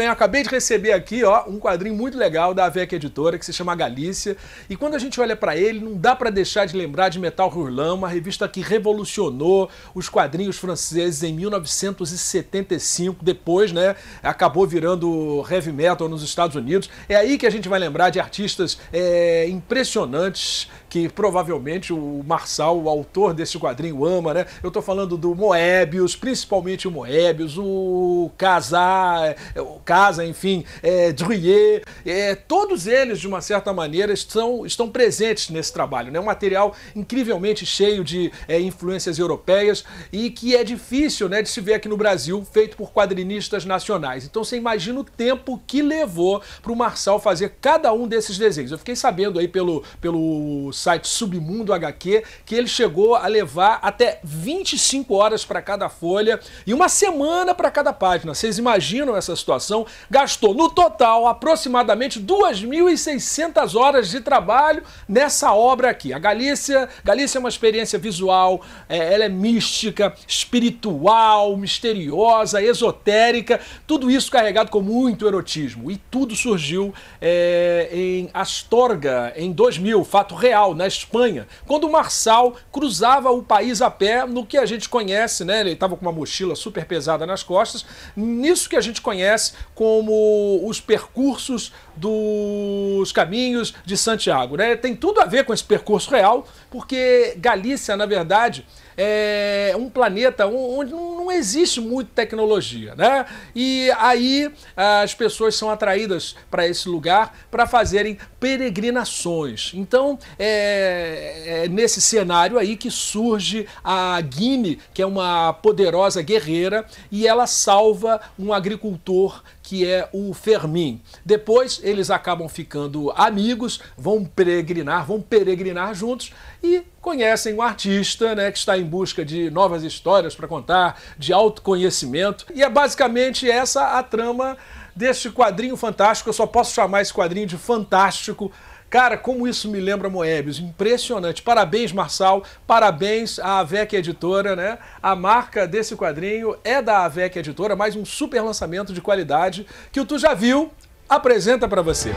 bem, eu acabei de receber aqui ó, um quadrinho muito legal da Avec Editora, que se chama Galícia. E quando a gente olha para ele, não dá para deixar de lembrar de Metal Hurlan, uma revista que revolucionou os quadrinhos franceses em 1975. Depois, né, acabou virando heavy metal nos Estados Unidos. É aí que a gente vai lembrar de artistas é, impressionantes que provavelmente o Marçal, o autor desse quadrinho, ama, né? Eu tô falando do Moebius, principalmente o Moebius, o Casar, é, o casa, enfim, é, é, todos eles, de uma certa maneira, estão, estão presentes nesse trabalho. Né? Um material incrivelmente cheio de é, influências europeias e que é difícil né, de se ver aqui no Brasil, feito por quadrinistas nacionais. Então você imagina o tempo que levou para o Marçal fazer cada um desses desenhos. Eu fiquei sabendo aí pelo, pelo site Submundo HQ que ele chegou a levar até 25 horas para cada folha e uma semana para cada página. Vocês imaginam essa situação? gastou no total aproximadamente 2.600 horas de trabalho nessa obra aqui. A Galícia, Galícia é uma experiência visual, é, ela é mística, espiritual, misteriosa, esotérica, tudo isso carregado com muito erotismo. E tudo surgiu é, em Astorga, em 2000, fato real, na Espanha, quando o Marçal cruzava o país a pé no que a gente conhece, né? Ele estava com uma mochila super pesada nas costas, nisso que a gente conhece como os percursos dos caminhos de Santiago. Né? Tem tudo a ver com esse percurso real, porque Galícia, na verdade, é um planeta onde não não existe muita tecnologia, né? E aí ah, as pessoas são atraídas para esse lugar para fazerem peregrinações. Então é, é nesse cenário aí que surge a Guine, que é uma poderosa guerreira, e ela salva um agricultor que é o Fermin. Depois eles acabam ficando amigos, vão peregrinar, vão peregrinar juntos e conhecem o artista, né, que está em busca de novas histórias para contar, de autoconhecimento. E é basicamente essa a trama deste quadrinho fantástico. Eu só posso chamar esse quadrinho de fantástico. Cara, como isso me lembra Moebius, impressionante. Parabéns, Marçal, parabéns à Avec Editora, né? A marca desse quadrinho é da Avec Editora, mais um super lançamento de qualidade que o Tu Já Viu apresenta para você.